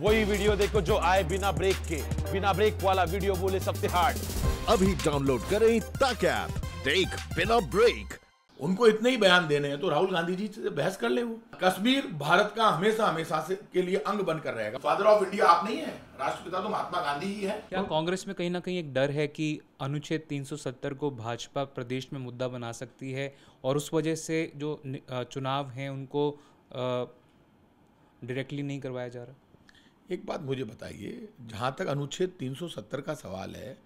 वही वीडियो देखो जो आए बिना ब्रेक के बिना ब्रेक वाला वीडियो बोले सबसे हार्ड अभी डाउनलोड करें तक ऐप देख बिना ब्रेक उनको इतने ही बयान देने हैं तो राहुल गांधी जी से बहस कर ले वो कश्मीर भारत का हमेशा हमेशा से के लिए अंग बनकर रहेगा फादर ऑफ इंडिया आप नहीं है राष्ट्रपिता तो महात्मा गांधी ही है क्या कांग्रेस में कहीं ना कहीं एक डर है कि अनुच्छेद 370 को भाजपा प्रदेश में मुद्दा बना सकती है और उस वजह से जो चुनाव है उनको डायरेक्टली नहीं करवाया जा रहा एक बात मुझे बताइए जहाँ तक अनुच्छेद 370 का सवाल है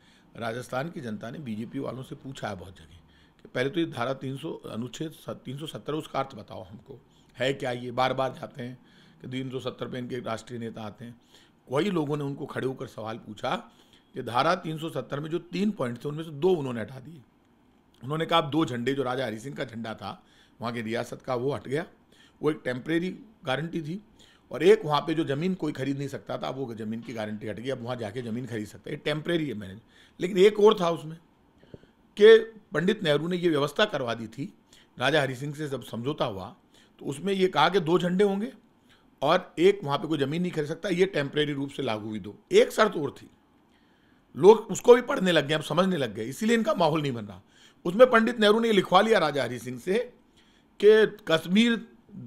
राजस्थान की जनता ने बीजेपी वालों से पूछा है बहुत जगह कि पहले तो ये धारा 300 अनुच्छेद 370 उसका अर्थ बताओ हमको है क्या ये बार बार जाते हैं कि तीन सौ सत्तर पे इनके राष्ट्रीय नेता आते हैं वही लोगों ने उनको खड़े होकर सवाल पूछा कि धारा 370 में जो तीन पॉइंट थे उनमें से दो उन्होंने हटा दिए उन्होंने कहा अब दो झंडे जो राजा हरि सिंह का झंडा था वहाँ की रियासत का वो हट गया वो एक टेम्परेरी गारंटी थी और एक वहाँ पे जो ज़मीन कोई खरीद नहीं सकता था वो ज़मीन की गारंटी हट गई अब वहाँ जाके ज़मीन खरीद सकते हैं टेम्प्रेरी है मैनेज लेकिन एक और था उसमें कि पंडित नेहरू ने ये व्यवस्था करवा दी थी राजा हरि सिंह से जब समझौता हुआ तो उसमें ये कहा कि दो झंडे होंगे और एक वहाँ पे कोई ज़मीन नहीं खरीद सकता ये टेम्प्रेरी रूप से लागू हुई दो एक शर्त और थी लोग उसको भी पढ़ने लग गए अब समझने लग गए इसीलिए इनका माहौल नहीं बन रहा उसमें पंडित नेहरू ने लिखवा लिया राजा हरि सिंह से कि कश्मीर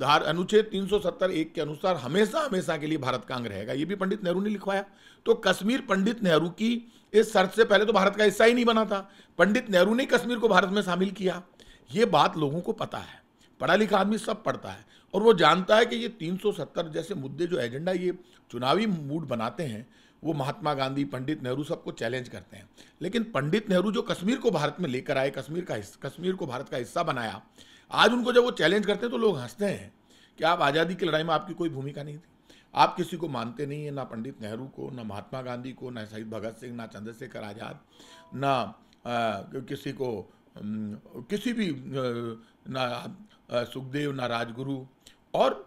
धार अनुच्छेद 370 एक के अनुसार हमेशा हमेशा के लिए भारत का अंग रहेगा ये भी पंडित नेहरू ने लिखवाया तो कश्मीर पंडित नेहरू की इस शर्त से पहले तो भारत का हिस्सा ही नहीं बना था पंडित नेहरू ने कश्मीर को भारत में शामिल किया ये बात लोगों को पता है पढ़ा लिखा आदमी सब पढ़ता है और वो जानता है कि ये 370 जैसे मुद्दे जो एजेंडा ये चुनावी मूड बनाते हैं वो महात्मा गांधी पंडित नेहरू सबको चैलेंज करते हैं लेकिन पंडित नेहरू जो कश्मीर को भारत में लेकर आए कश्मीर का कश्मीर को भारत का हिस्सा बनाया आज उनको जब वो चैलेंज करते हैं तो लोग हंसते हैं कि आप आज़ादी की लड़ाई में आपकी कोई भूमिका नहीं थी आप किसी को मानते नहीं हैं ना पंडित नेहरू को ना महात्मा गांधी को ना शहीद भगत सिंह ना चंद्रशेखर आज़ाद ना आ, किसी को किसी भी ना सुखदेव ना राजगुरु और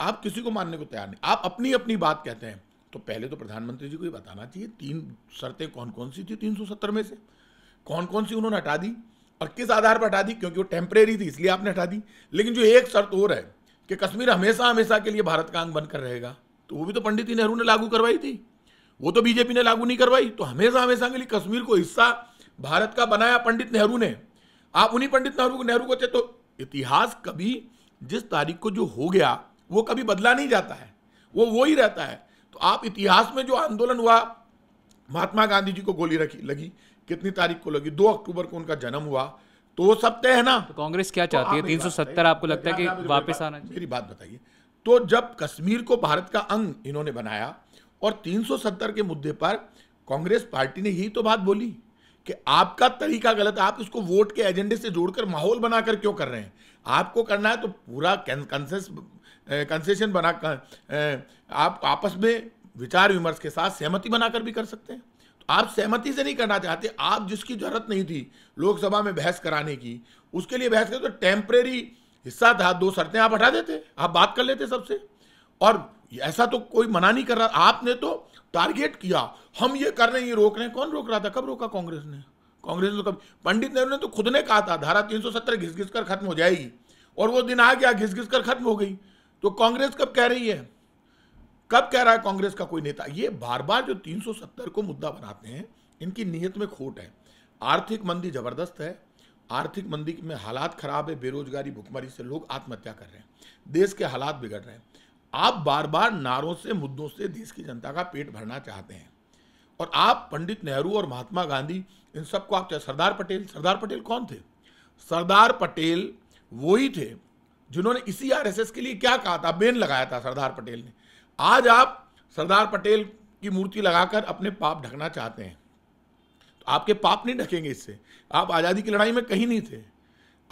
आप किसी को मानने को तैयार नहीं आप अपनी अपनी बात कहते हैं तो पहले तो प्रधानमंत्री जी को ये बताना चाहिए तीन शर्तें कौन कौन सी थी तीन में से कौन कौन सी उन्होंने हटा दी और किस आधार पर हटा दी क्योंकि वो टेम्परेरी थी इसलिए आपने हटा दी लेकिन जो एक शर्त और है कि कश्मीर हमेशा हमेशा के लिए भारत का अंग बनकर रहेगा तो वो भी तो पंडित नेहरू ने लागू करवाई थी वो तो बीजेपी ने लागू नहीं करवाई तो हमेशा हमेशा के लिए कश्मीर को हिस्सा भारत का बनाया पंडित नेहरू ने आप उन्हीं पंडित नेहरू नेहरू को थे तो इतिहास कभी जिस तारीख को जो हो गया वो कभी बदला नहीं जाता है वो वो ही रहता है तो आप इतिहास में जो आंदोलन हुआ महात्मा गांधी जी को गोली रखी लगी कितनी तारीख को लगी दो अक्टूबर को उनका जन्म हुआ तो वो सब तय है ना तो कांग्रेस क्या चाहती है तो तीन सौ सत्तर आपको लगता है कि वापस आना मेरी बात बताइए तो जब कश्मीर को भारत का अंग इन्होंने बनाया और 370 के मुद्दे पर कांग्रेस पार्टी ने यही तो बात बोली कि आपका तरीका गलत है आप इसको वोट के एजेंडे से जोड़कर माहौल बनाकर क्यों कर रहे हैं आपको करना है तो पूरा कंसेशन बना आप आपस में विचार विमर्श के साथ सहमति बनाकर भी कर सकते हैं आप सहमति से नहीं करना चाहते आप जिसकी जरूरत नहीं थी लोकसभा में बहस कराने की उसके लिए बहस करते तो टेम्परेरी हिस्सा था दो शर्तें आप हटा देते आप बात कर लेते सबसे और ऐसा तो कोई मना नहीं कर रहा आपने तो टारगेट किया हम ये कर रहे हैं ये रोक रहे हैं कौन रोक रहा था कब रोका कांग्रेस ने कांग्रेस ने तो कब पंडित नेहरू ने तो खुद ने कहा था धारा तीन सौ सत्तर घिस घिस कर खत्म हो जाएगी और वो दिन आ गया घिस घिस कर खत्म हो गई तो कांग्रेस कब कह रही है कब कह रहा है कांग्रेस का कोई नेता ये बार बार जो 370 को मुद्दा बनाते हैं इनकी नीयत में खोट है आर्थिक मंदी जबरदस्त है आर्थिक मंदी में हालात खराब है बेरोजगारी भुखमरी से लोग आत्महत्या कर रहे हैं देश के हालात बिगड़ रहे हैं आप बार बार नारों से मुद्दों से देश की जनता का पेट भरना चाहते हैं और आप पंडित नेहरू और महात्मा गांधी इन सबको आप चाहे सरदार पटेल सरदार पटेल कौन थे सरदार पटेल वही थे जिन्होंने इसी आरएसएस के लिए क्या कहा था बेन लगाया था सरदार पटेल ने आज आप सरदार पटेल की मूर्ति लगाकर अपने पाप ढकना चाहते हैं तो आपके पाप नहीं ढकेंगे इससे आप आज़ादी की लड़ाई में कहीं नहीं थे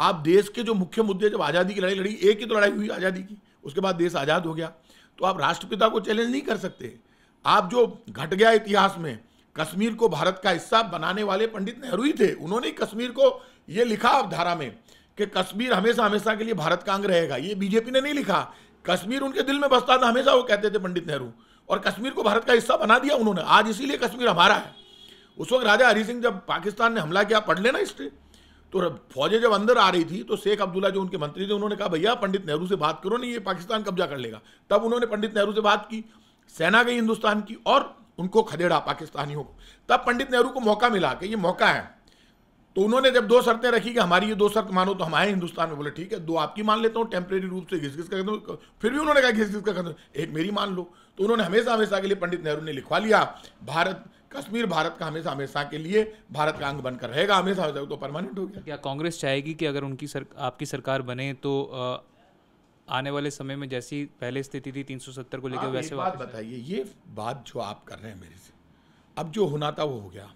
आप देश के जो मुख्य मुद्दे जब आज़ादी की लड़ाई लड़ी एक ही तो लड़ाई हुई आज़ादी की उसके बाद देश आज़ाद हो गया तो आप राष्ट्रपिता को चैलेंज नहीं कर सकते आप जो घट गया इतिहास में कश्मीर को भारत का हिस्सा बनाने वाले पंडित नेहरू ही थे उन्होंने कश्मीर को ये लिखा धारा में कि कश्मीर हमेशा हमेशा के लिए भारत का अंग रहेगा ये बीजेपी ने नहीं लिखा कश्मीर उनके दिल में बसता था हमेशा वो कहते थे पंडित नेहरू और कश्मीर को भारत का हिस्सा बना दिया उन्होंने आज इसीलिए कश्मीर हमारा है उस वक्त राजा हरी सिंह जब पाकिस्तान ने हमला किया पढ़ लेना हिस्ट्री तो फौजें जब अंदर आ रही थी तो शेख अब्दुल्ला जो उनके मंत्री थे उन्होंने कहा भैया पंडित नेहरू से बात करो नहीं ये पाकिस्तान कब्जा कर लेगा तब उन्होंने पंडित नेहरू से बात की सेना गई हिंदुस्तान की और उनको खदेड़ा पाकिस्तानियों को तब पंडित नेहरू को मौका मिला कि ये मौका है तो उन्होंने जब दो शर्तें रखी कि हमारी ये दो शर्त मानो तो हमारे हिंदुस्तान में बोले ठीक है दो आपकी मान लेता हूँ टेम्प्रेरी रूप से घिस घिस कर फिर भी उन्होंने कहा घिस घिस कर एक मेरी मान लो तो उन्होंने हमेशा हमेशा के लिए पंडित नेहरू ने लिखवा लिया भारत कश्मीर भारत का हमेशा हमेशा के लिए भारत का अंग बनकर रहेगा हमेशा हमेशा तो परमानेंट हो गया क्या कांग्रेस चाहेगी कि अगर उनकी सर, आपकी सरकार बने तो आने वाले समय में जैसी पहले स्थिति थी 370 को लेकर वैसे बात बताइए ये बात जो आप कर रहे हैं मेरे से अब जो होना था वो हो गया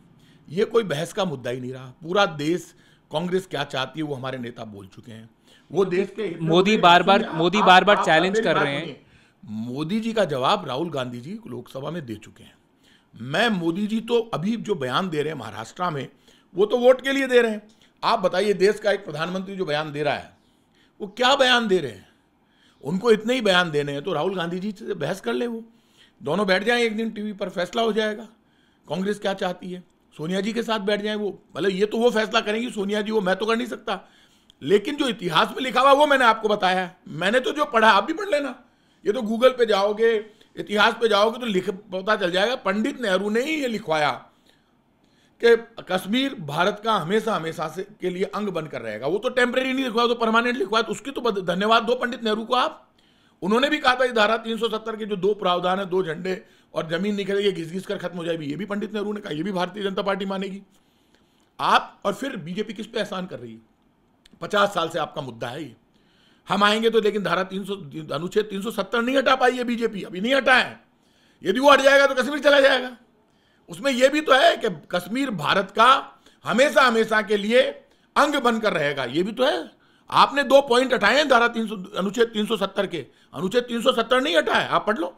ये कोई बहस का मुद्दा ही नहीं रहा पूरा देश कांग्रेस क्या चाहती है वो हमारे नेता बोल चुके हैं वो देश के मोदी बार बार मोदी बार बार चैलेंज कर रहे हैं मोदी जी का जवाब राहुल गांधी जी लोकसभा में दे चुके हैं मैं मोदी जी तो अभी जो बयान दे रहे हैं महाराष्ट्र में वो तो वोट के लिए दे रहे हैं आप बताइए देश का एक प्रधानमंत्री जो बयान दे रहा है वो क्या बयान दे रहे हैं उनको इतने ही बयान देने हैं तो राहुल गांधी जी से बहस कर ले वो दोनों बैठ जाएं एक दिन टीवी पर फैसला हो जाएगा कांग्रेस क्या चाहती है सोनिया जी के साथ बैठ जाए वो भले मतलब ये तो वो फैसला करेंगी सोनिया जी वो मैं तो कर नहीं सकता लेकिन जो इतिहास में लिखा हुआ वो मैंने आपको बताया मैंने तो जो पढ़ा आप भी पढ़ लेना ये तो गूगल पे जाओगे इतिहास पे जाओगे तो लिख पता चल जाएगा पंडित नेहरू ने ही ये लिखवाया कि कश्मीर भारत का हमेशा हमेशा से के लिए अंग बनकर रहेगा वो तो टेम्परेरी नहीं लिखवाया तो परमानेंट लिखवाया तो उसकी तो धन्यवाद दो पंडित नेहरू को आप उन्होंने भी कहा था इस धारा 370 के जो दो प्रावधान है दो झंडे और जमीन निकलेगी घिस घिस कर खत्म हो जाएगी ये भी पंडित नेहरू ने कहा ये भी भारतीय जनता पार्टी मानेगी आप और फिर बीजेपी किस पे एहसान कर रही है पचास साल से आपका मुद्दा है ये हम आएंगे तो लेकिन धारा तीन अनुच्छेद तीन नहीं हटा पाई है बीजेपी अभी नहीं हटाए यदि वो हट जाएगा तो कश्मीर चला जाएगा उसमें यह भी तो है कि कश्मीर भारत का हमेशा हमेशा के लिए अंग बनकर रहेगा यह भी तो है आपने दो पॉइंट हटाए हैं धारा तीन अनुच्छेद 370 के अनुच्छेद तीन नहीं हटा है आप पढ़ लो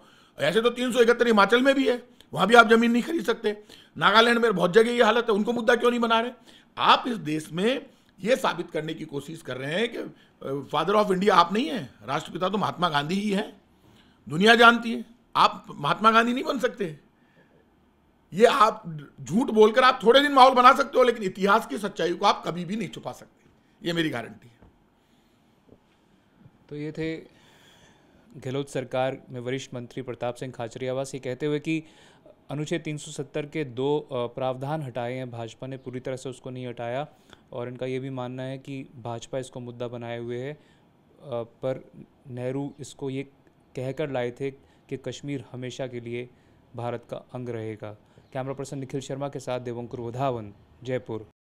ऐसे तो तीन हिमाचल में भी है वहां भी आप जमीन नहीं खरीद सकते नागालैंड में बहुत जगह ये हालत है उनको मुद्दा क्यों नहीं बना रहे आप इस देश में ये साबित करने की कोशिश कर रहे हैं कि फादर ऑफ इंडिया आप नहीं हैं राष्ट्रपिता तो महात्मा गांधी ही हैं दुनिया जानती है आप महात्मा गांधी नहीं बन सकते ये आप झूठ बोलकर आप थोड़े दिन माहौल बना सकते हो लेकिन इतिहास की सच्चाई को आप कभी भी नहीं छुपा सकते ये मेरी गारंटी है तो ये थे गहलोत सरकार में वरिष्ठ मंत्री प्रताप सिंह खाचरियावास ये कहते हुए कि अनुच्छेद 370 के दो प्रावधान हटाए हैं भाजपा ने पूरी तरह से उसको नहीं हटाया और इनका ये भी मानना है कि भाजपा इसको मुद्दा बनाए हुए है पर नेहरू इसको ये कहकर लाए थे कि कश्मीर हमेशा के लिए भारत का अंग रहेगा कैमरा पर्सन निखिल शर्मा के साथ देवंकुर वधावन जयपुर